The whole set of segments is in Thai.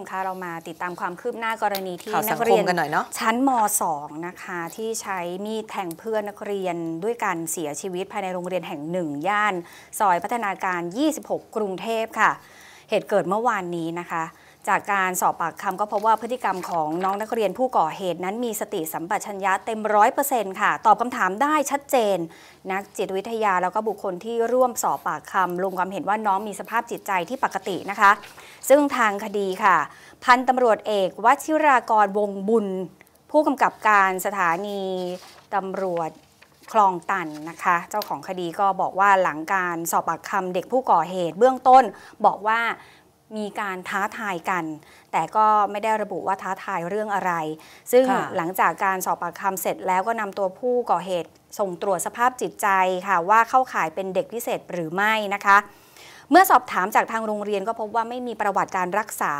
มคะเรามาติดตามความคืบหน้ากรณีที่นักเรียนนนนชั้นม .2 นะคะ ที่ใช้มีดแทงเพื่อนนักเรียนด้วยการเสียชีวิตภายในโรงเรียนแห่งหนึ่ง ย่านซอยพัฒนาการ 26 กรุงเทพค่ะ เหตุเกิดเมื่อวานนี้นะคะจากการสอบปากคำก็พบว่าพฤติกรรมของน้องนักเรียนผู้ก่อเหตุ นั้นมีสติสัมปชัญญะเต็มร้อยเปอร์เซ็นต์ค่ะ ตอบคำถามได้ชัดเจน นักจิตวิทยาแล้วก็บุคคลที่ร่วมสอบปากคำลงความเห็นว่าน้องมีสภาพจิตใจที่ปกตินะคะ ซึ่งทางคดีค่ะ พันตำรวจเอก วชิรากรวงบุญ ผู้กำกับการสถานีตำรวจคลองตันนะคะ เจ้าของคดีก็บอกว่าหลังการสอบปากคำเด็กผู้ก่อเหตุ เบื้องต้นบอกว่ามีการท้าทายกัน แต่ก็ไม่ได้ระบุว่าท้าทายเรื่องอะไร ซึ่งหลังจากการสอบปากคำเสร็จแล้วก็นำตัวผู้ก่อเหตุ ส่งตรวจสภาพจิตใจค่ะว่าเข้าข่ายเป็นเด็กพิเศษหรือไม่นะคะเมื่อสอบถามจากทางโรงเรียนก็พบว่าไม่มีประวัติการรักษา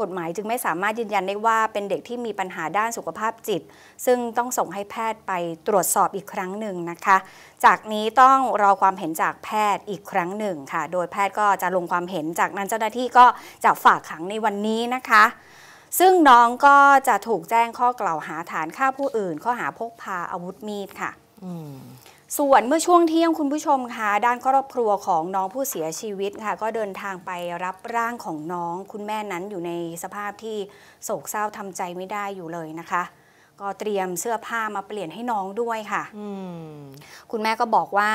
กฎหมายจึงไม่สามารถยืนยันได้ว่าเป็นเด็กที่มีปัญหาด้านสุขภาพจิต ซึ่งต้องส่งให้แพทย์ไปตรวจสอบอีกครั้งหนึ่งนะคะ จากนี้ต้องรอความเห็นจากแพทย์อีกครั้งหนึ่งค่ะ โดยแพทย์ก็จะลงความเห็นจากนั้นเจ้าหน้าที่ก็จะฝากขังในวันนี้นะคะ ซึ่งน้องก็จะถูกแจ้งข้อกล่าวหาฐานฆ่าผู้อื่น ข้อหาพกพาอาวุธมีดค่ะส่วนเมื่อช่วงเที่ยงคุณผู้ชมคะด้านครอบครัวของน้องผู้เสียชีวิตค่ะ ก็เดินทางไปรับร่างของน้องคุณแม่นั้นอยู่ในสภาพที่โศกเศร้าทำใจไม่ได้อยู่เลยนะคะ ก็เตรียมเสื้อผ้ามาเปลี่ยนให้น้องด้วยค่ะคุณแม่ก็บอกว่า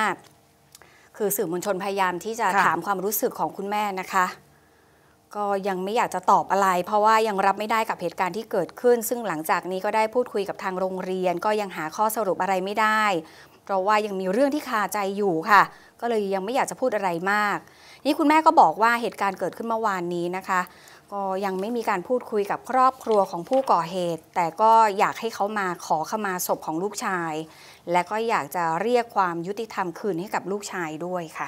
คือสื่อมวลชนพยายามที่จะถามความรู้สึกของคุณแม่นะคะ ก็ยังไม่อยากจะตอบอะไร เพราะว่ายังรับไม่ได้กับเหตุการณ์ที่เกิดขึ้น ซึ่งหลังจากนี้ก็ได้พูดคุยกับทางโรงเรียน ก็ยังหาข้อสรุปอะไรไม่ได้เพราะว่ายังมีเรื่องที่คาใจอยู่ค่ะ ก็เลยยังไม่อยากจะพูดอะไรมาก นี่คุณแม่ก็บอกว่าเหตุการณ์เกิดขึ้นเมื่อวานนี้นะคะ ก็ยังไม่มีการพูดคุยกับครอบครัวของผู้ก่อเหตุ แต่ก็อยากให้เขามาขอขมาศพของลูกชาย และก็อยากจะเรียกความยุติธรรมคืนให้กับลูกชายด้วยค่ะ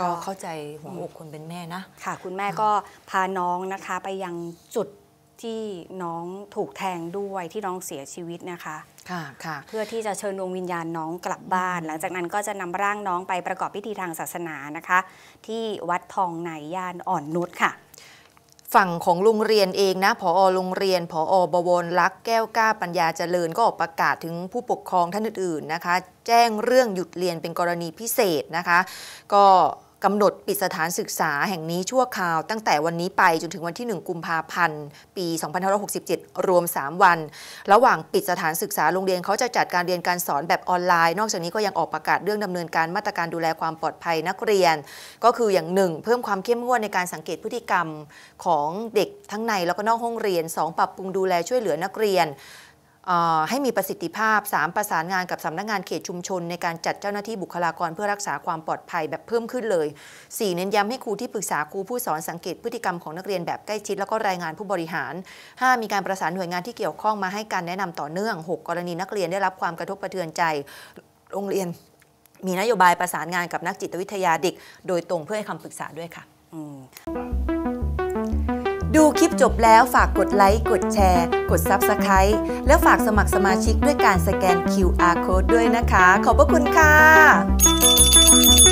ก็เข้าใจหัวอกคนเป็นแม่นะค่ะ คุณแม่ก็พาน้องนะคะ ไปยังจุดที่น้องถูกแทงด้วยที่น้องเสียชีวิตนะคะค่ะค่ะเพื่อที่จะเชิญดวงวิญญาณน้องกลับบ้าน หลังจากนั้นก็จะนำร่างน้องไปประกอบพิธีทางศาสนานะคะ ที่วัดทองในย่านอ่อนนุชค่ะ ฝั่งของโรงเรียนเองนะ ผอโรงเรียนผอบวรลักษ์แก้วก้าปัญญาเจริญก็ออกประกาศถึงผู้ปกครองท่านอื่นๆนะคะ แจ้งเรื่องหยุดเรียนเป็นกรณีพิเศษนะคะ ก็กำหนดปิดสถานศึกษาแห่งนี้ชั่วคราวตั้งแต่วันนี้ไปจนถึงวันที่ 1 กุมภาพันธ์ ปี 2567 รวม 3 วัน ระหว่างปิดสถานศึกษาโรงเรียนเขาจะจัดการเรียนการสอนแบบออนไลน์ นอกจากนี้ก็ยังออกประกาศเรื่องดำเนินการมาตรการดูแลความปลอดภัยนักเรียน ก็คืออย่างหนึ่งเพิ่มความเข้มงวดในการสังเกตพฤติกรรมของเด็กทั้งในแล้วก็นอกห้องเรียน 2 ปรับปรุงดูแลช่วยเหลือนักเรียนให้มีประสิทธิภาพ 3 ประสานงานกับสำนักงงานเขตชุมชนในการจัดเจ้าหน้าที่บุคลากรเพื่อรักษาความปลอดภัยแบบเพิ่มขึ้นเลย 4 เน้นย้ำให้ครูที่ปรึกษาครูผู้สอนสังเกตพฤติกรรมของนักเรียนแบบใกล้ชิดแล้วก็รายงานผู้บริหาร 5 มีการประสานหน่วยงานที่เกี่ยวข้องมาให้การแนะนำต่อเนื่อง 6 กรณีนักเรียนได้รับความกระทบกระเทือนใจโรงเรียน มีนโยบายประสานงานกับนักจิตวิทยาเด็กโดยตรงเพื่อให้คำปรึกษาด้วยค่ะดูคลิปจบแล้วฝากกดไลค์ กดแชร์ กด Subscribe แล้วฝากสมัครสมาชิกด้วยการสแกน QR Code ด้วยนะคะ ขอบพระคุณค่ะ